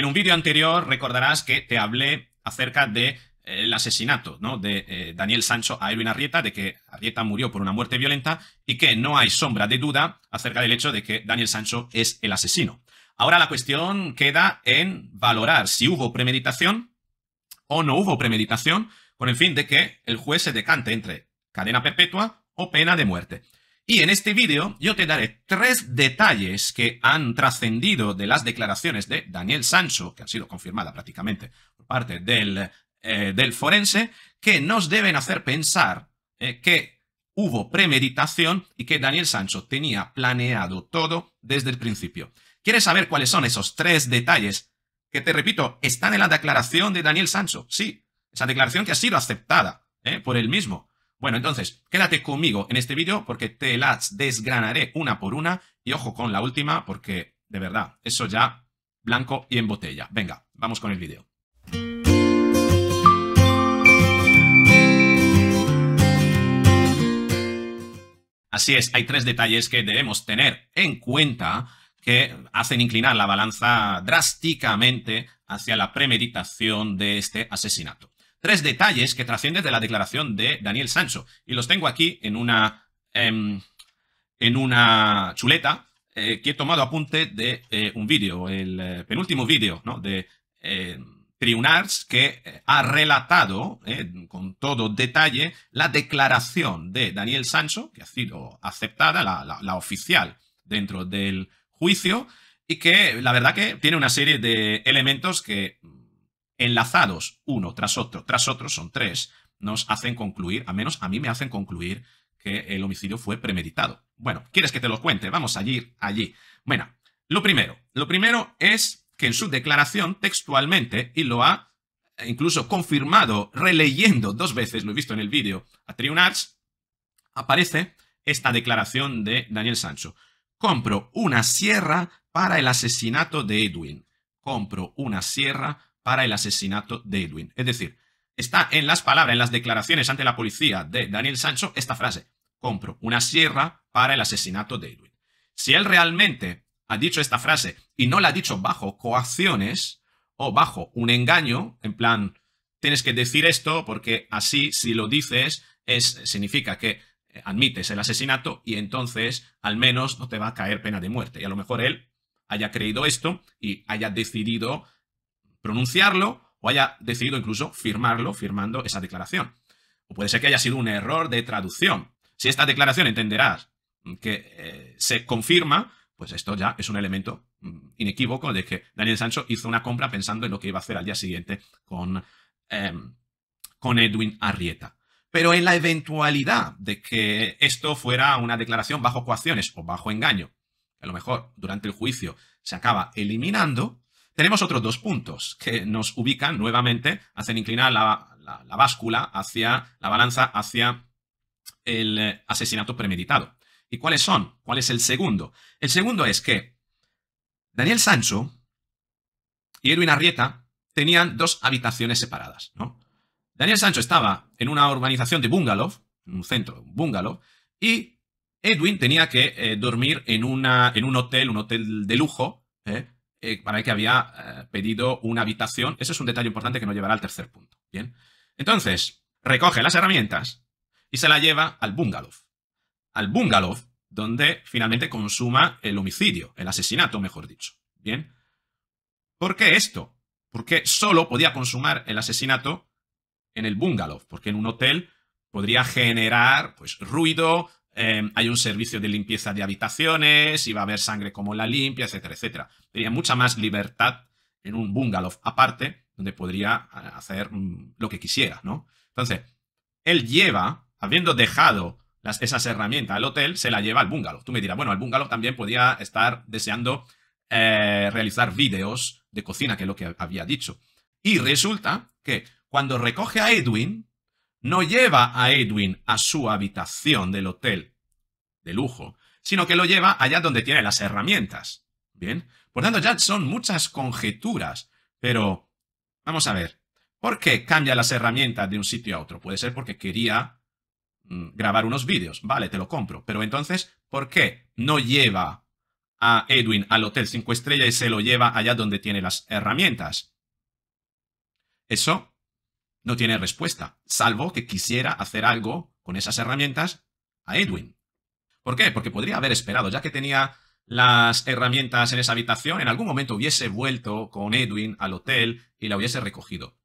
En un vídeo anterior recordarás que te hablé acerca del eh, asesinato de eh, Daniel Sancho a Erwin Arrieta, de que Arrieta murió por una muerte violenta y que no hay sombra de duda acerca del hecho de que Daniel Sancho es el asesino. Ahora la cuestión queda en valorar si hubo premeditación o no hubo premeditación, con el fin de que el juez se decante entre cadena perpetua o pena de muerte. Y en este vídeo yo te daré tres detalles que han trascendido de las declaraciones de Daniel Sancho, que han sido confirmadas prácticamente por parte eh, del, forense, que nos deben hacer pensar eh, que hubo premeditación y que Daniel Sancho tenía planeado todo desde el principio. ¿Quieres saber cuáles son esos tres detalles? Que te repito, están en la declaración de Daniel Sancho. Sí, esa declaración que ha sido aceptada eh, por él mismo. Bueno, entonces, quédate conmigo en este vídeo porque te las desgranaré una por una y ojo con la última porque, de verdad, eso ya blanco y en botella. Venga, vamos con el vídeo. Así es, hay tres detalles que debemos tener en cuenta que hacen inclinar la balanza drásticamente hacia la premeditación de este asesinato tres detalles que trascienden de la declaración de Daniel Sancho. Y los tengo aquí en una, em, en una chuleta eh, que he tomado apunte de eh, un vídeo, el eh, penúltimo vídeo ¿no? de Triunars, que ha relatado con todo detalle la declaración de Daniel Sancho, que ha sido aceptada, la oficial dentro del juicio, y que la verdad que tiene una serie de elementos que enlazados uno tras otro, tras otro, son tres, nos hacen concluir, a menos a mí me hacen concluir que el homicidio fue premeditado. Bueno, ¿quieres que te lo cuente? Vamos a ir allí. Bueno, lo primero, lo primero es que en su declaración textualmente, y lo ha eh, incluso confirmado releyendo dos veces, lo he visto en el vídeo, a Triunarts, aparece esta declaración de Daniel Sancho. Compro una sierra para el asesinato de Edwin. Compro una sierra para el asesinato de Edwin. Es decir, está en las palabras, en las declaraciones ante la policía de Daniel Sancho esta frase, compro una sierra para el asesinato de Edwin. Si él realmente ha dicho esta frase y no la ha dicho bajo coacciones o bajo un engaño, en plan, tienes que decir esto porque así si lo dices es, significa que admites el asesinato y entonces al menos no te va a caer pena de muerte. Y a lo mejor él haya creído esto y haya decidido pronunciarlo o haya decidido incluso firmarlo firmando esa declaración. O puede ser que haya sido un error de traducción. Si esta declaración entenderás que eh, se confirma, pues esto ya es un elemento mm, inequívoco de que Daniel Sancho hizo una compra pensando en lo que iba a hacer al día siguiente con, em, con Edwin Arrieta. Pero en la eventualidad de que esto fuera una declaración bajo coacciones o bajo engaño, a lo mejor durante el juicio se acaba eliminando, tenemos otros dos puntos que nos ubican nuevamente, hacen inclinar la, báscula hacia la balanza hacia el eh, asesinato premeditado. ¿Y cuáles son? ¿Cuál es el segundo? El segundo es que Daniel Sancho y Edwin Arrieta tenían dos habitaciones separadas, Daniel Sancho estaba en una organización de bungalow, en un centro, de bungalow, y Edwin tenía que eh, dormir en, una, en, un hotel, un hotel de lujo, ¿eh? Eh, para el que había eh, pedido una habitación. Ese es un detalle importante que no llevará al tercer punto. Bien. Entonces, recoge las herramientas y se la lleva al bungalow. Al bungalow, donde finalmente consuma el homicidio, el asesinato, mejor dicho. Bien. ¿Por qué esto? Porque solo podía consumar el asesinato en el bungalow, porque en un hotel podría generar pues ruido, Em, hay un servicio de limpieza de habitaciones, y va a haber sangre como la limpia, etcétera, etcétera. Tenía mucha más libertad en un bungalow aparte, donde podría eh, hacer mm, lo que quisiera, ¿no? Entonces, él lleva, habiendo dejado las, esas herramientas al hotel, se la lleva al bungalow. Tú me dirás, bueno, el bungalow también podía estar deseando eh, realizar vídeos de cocina, que es lo que había dicho. Y resulta que cuando recoge a Edwin, no lleva a Edwin a su habitación del hotel de lujo, sino que lo lleva allá donde tiene las herramientas. Bien, por tanto ya son muchas conjeturas, pero vamos a ver, ¿por qué cambia las herramientas de un sitio a otro? Puede ser porque quería mm, grabar unos vídeos, vale, te lo compro, pero entonces, ¿por qué no lleva a Edwin al Hotel 5 Estrellas y se lo lleva allá donde tiene las herramientas? Eso no tiene respuesta, salvo que quisiera hacer algo con esas herramientas a Edwin. ¿Por qué? Porque podría haber esperado, ya que tenía las herramientas en esa habitación, en algún momento hubiese vuelto con Edwin al hotel y la hubiese recogido.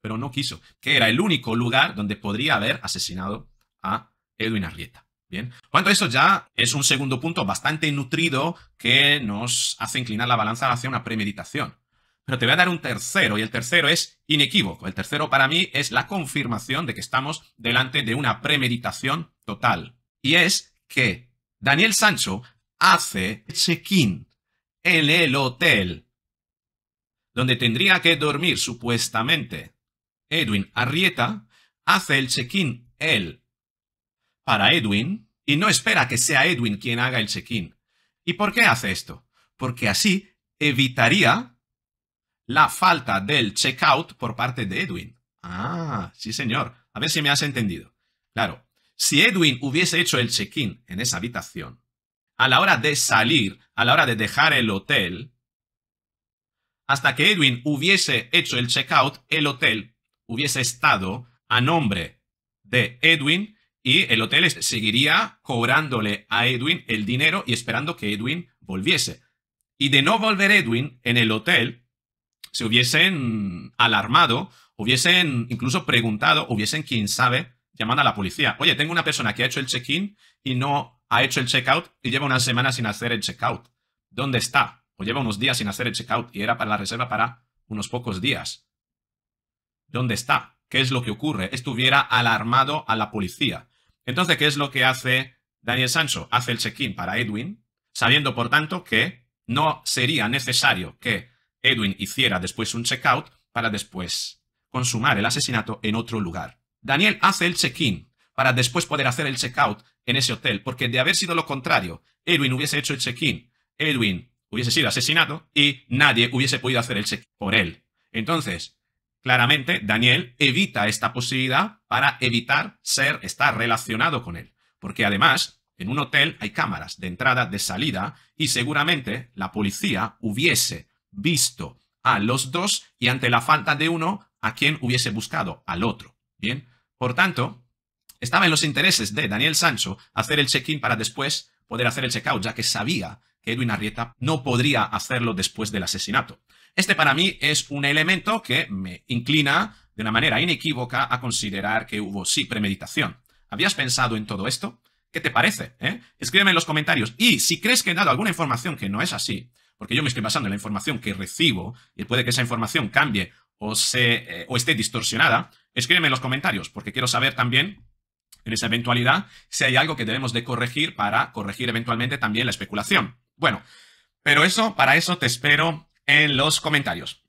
Pero no quiso, que era el único lugar donde podría haber asesinado a Edwin Arrieta. Bien. Cuanto a eso, ya es un segundo punto bastante nutrido que nos hace inclinar la balanza hacia una premeditación. Pero te voy a dar un tercero y el tercero es inequívoco. El tercero para mí es la confirmación de que estamos delante de una premeditación total. Y es que Daniel Sancho hace check-in en el hotel donde tendría que dormir supuestamente Edwin Arrieta, hace el check-in él para Edwin y no espera que sea Edwin quien haga el check-in. ¿Y por qué hace esto? Porque así evitaría la falta del checkout por parte de Edwin. Ah, sí señor. A ver si me has entendido. Claro, si Edwin hubiese hecho el check-in en esa habitación, a la hora de salir, a la hora de dejar el hotel, hasta que Edwin hubiese hecho el check-out, el hotel hubiese estado a nombre de Edwin y el hotel seguiría cobrándole a Edwin el dinero y esperando que Edwin volviese. Y de no volver Edwin en el hotel, se hubiesen alarmado, hubiesen incluso preguntado, hubiesen, quién sabe, llamado a la policía. Oye, tengo una persona que ha hecho el check-in y no ha hecho el check-out y lleva unas semanas sin hacer el check-out. ¿Dónde está? O lleva unos días sin hacer el check-out y era para la reserva para unos pocos días. ¿Dónde está? ¿Qué es lo que ocurre? Estuviera alarmado a la policía. Entonces, ¿qué es lo que hace Daniel Sancho? Hace el check-in para Edwin, sabiendo, por tanto, que no sería necesario que Edwin hiciera después un check-out para después consumar el asesinato en otro lugar. Daniel hace el check-in para después poder hacer el check-out en ese hotel, porque de haber sido lo contrario, Edwin hubiese hecho el check-in, Edwin hubiese sido asesinado y nadie hubiese podido hacer el check-in por él. Entonces, claramente, Daniel evita esta posibilidad para evitar ser, estar relacionado con él, porque además, en un hotel hay cámaras de entrada, de salida, y seguramente la policía hubiese visto a los dos y ante la falta de uno, a quien hubiese buscado al otro. Bien, por tanto, estaba en los intereses de Daniel Sancho hacer el check-in para después poder hacer el check-out, ya que sabía que Edwin Arrieta no podría hacerlo después del asesinato. Este para mí es un elemento que me inclina de una manera inequívoca a considerar que hubo sí premeditación. ¿Habías pensado en todo esto? ¿Qué te parece? Eh? Escríbeme en los comentarios. Y si crees que he dado alguna información que no es así, porque yo me estoy basando en la información que recibo y puede que esa información cambie o, se, eh, esté distorsionada, escríbeme en los comentarios, porque quiero saber también en esa eventualidad si hay algo que debemos de corregir para corregir eventualmente también la especulación. Bueno, pero eso, para eso te espero en los comentarios.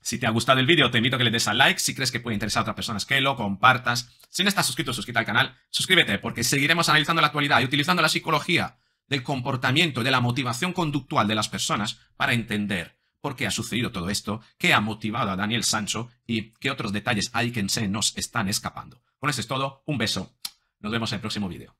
Si te ha gustado el vídeo, te invito a que le des al like. Si crees que puede interesar a otras personas, que lo compartas. Si no estás suscrito, suscríbete al canal, suscríbete, porque seguiremos analizando la actualidad y utilizando la psicología del comportamiento, de la motivación conductual de las personas para entender por qué ha sucedido todo esto, qué ha motivado a Daniel Sancho y qué otros detalles hay que se nos están escapando. Con eso es todo, un beso, nos vemos en el próximo vídeo.